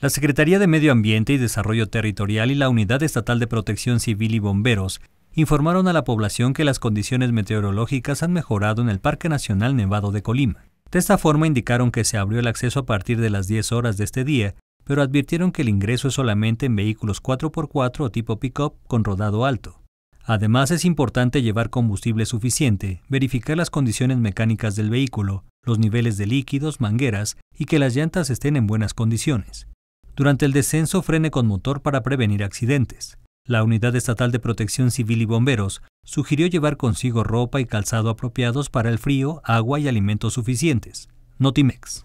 La Secretaría de Medio Ambiente y Desarrollo Territorial y la Unidad Estatal de Protección Civil y Bomberos informaron a la población que las condiciones meteorológicas han mejorado en el Parque Nacional Nevado de Colima. De esta forma indicaron que se abrió el acceso a partir de las 10 horas de este día, pero advirtieron que el ingreso es solamente en vehículos 4x4 o tipo pick-up con rodado alto. Además es importante llevar combustible suficiente, verificar las condiciones mecánicas del vehículo, los niveles de líquidos, mangueras y que las llantas estén en buenas condiciones. Durante el descenso frene con motor para prevenir accidentes. La Unidad Estatal de Protección Civil y Bomberos sugirió llevar consigo ropa y calzado apropiados para el frío, agua y alimentos suficientes. Notimex.